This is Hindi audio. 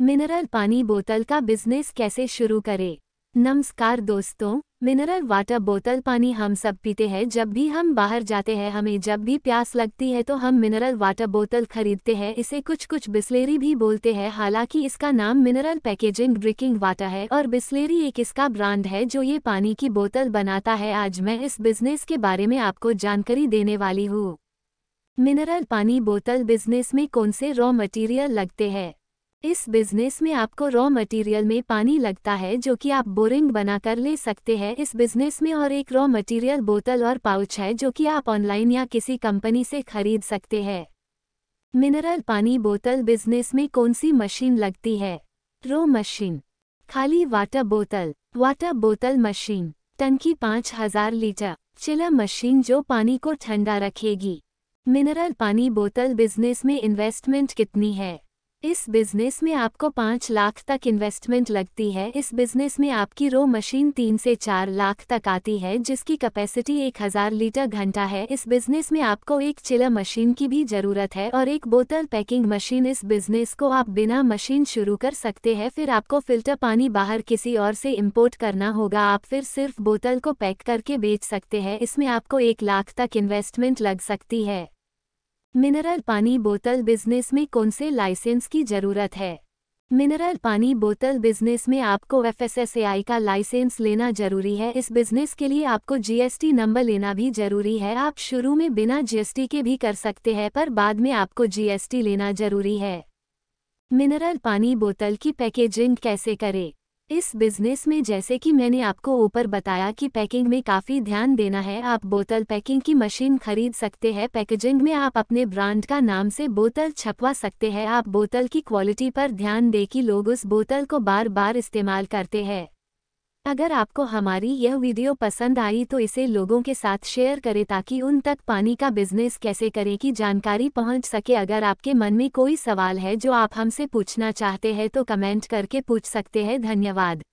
मिनरल पानी बोतल का बिजनेस कैसे शुरू करें नमस्कार दोस्तों मिनरल वाटर बोतल पानी हम सब पीते हैं जब भी हम बाहर जाते हैं हमें जब भी प्यास लगती है तो हम मिनरल वाटर बोतल खरीदते हैं इसे कुछ कुछ बिस्लेरी भी बोलते हैं हालांकि इसका नाम मिनरल पैकेजिंग ड्रिंकिंग वाटर है और बिस्लेरी एक इसका ब्रांड है जो ये पानी की बोतल बनाता है आज मैं इस बिजनेस के बारे में आपको जानकारी देने वाली हूँ मिनरल पानी बोतल बिजनेस में कौन से रॉ मटीरियल लगते हैं इस बिजनेस में आपको रॉ मटेरियल में पानी लगता है जो कि आप बोरिंग बनाकर ले सकते हैं इस बिजनेस में और एक रॉ मटेरियल बोतल और पाउच है जो कि आप ऑनलाइन या किसी कंपनी से खरीद सकते हैं मिनरल पानी बोतल बिजनेस में कौन सी मशीन लगती है रो मशीन खाली वाटर बोतल वाटर बोतल मशीन टंकी पाँच हजार लीटर चिलर मशीन जो पानी को ठंडा रखेगी मिनरल पानी बोतल बिजनेस में इन्वेस्टमेंट कितनी है इस बिजनेस में आपको पाँच लाख तक इन्वेस्टमेंट लगती है इस बिजनेस में आपकी रो मशीन तीन से चार लाख तक आती है जिसकी कैपेसिटी एक हजार लीटर घंटा है इस बिजनेस में आपको एक चिलर मशीन की भी जरूरत है और एक बोतल पैकिंग मशीन इस बिजनेस को आप बिना मशीन शुरू कर सकते हैं फिर आपको फिल्टर पानी बाहर किसी और से इम्पोर्ट करना होगा आप फिर सिर्फ बोतल को पैक करके बेच सकते हैं इसमें आपको एक लाख तक इन्वेस्टमेंट लग सकती है मिनरल पानी बोतल बिजनेस में कौन से लाइसेंस की जरूरत है मिनरल पानी बोतल बिजनेस में आपको एफएसएसएआई का लाइसेंस लेना जरूरी है इस बिजनेस के लिए आपको जीएसटी नंबर लेना भी जरूरी है आप शुरू में बिना जीएसटी के भी कर सकते हैं पर बाद में आपको जीएसटी लेना जरूरी है मिनरल पानी बोतल की पैकेजिंग कैसे करें इस बिजनेस में जैसे कि मैंने आपको ऊपर बताया कि पैकिंग में काफ़ी ध्यान देना है आप बोतल पैकिंग की मशीन खरीद सकते हैं पैकेजिंग में आप अपने ब्रांड का नाम से बोतल छपवा सकते हैं आप बोतल की क्वालिटी पर ध्यान दे कि लोग उस बोतल को बार बार इस्तेमाल करते हैं अगर आपको हमारी यह वीडियो पसंद आई तो इसे लोगों के साथ शेयर करें ताकि उन तक पानी का बिजनेस कैसे करें की जानकारी पहुंच सके अगर आपके मन में कोई सवाल है जो आप हमसे पूछना चाहते हैं तो कमेंट करके पूछ सकते हैं धन्यवाद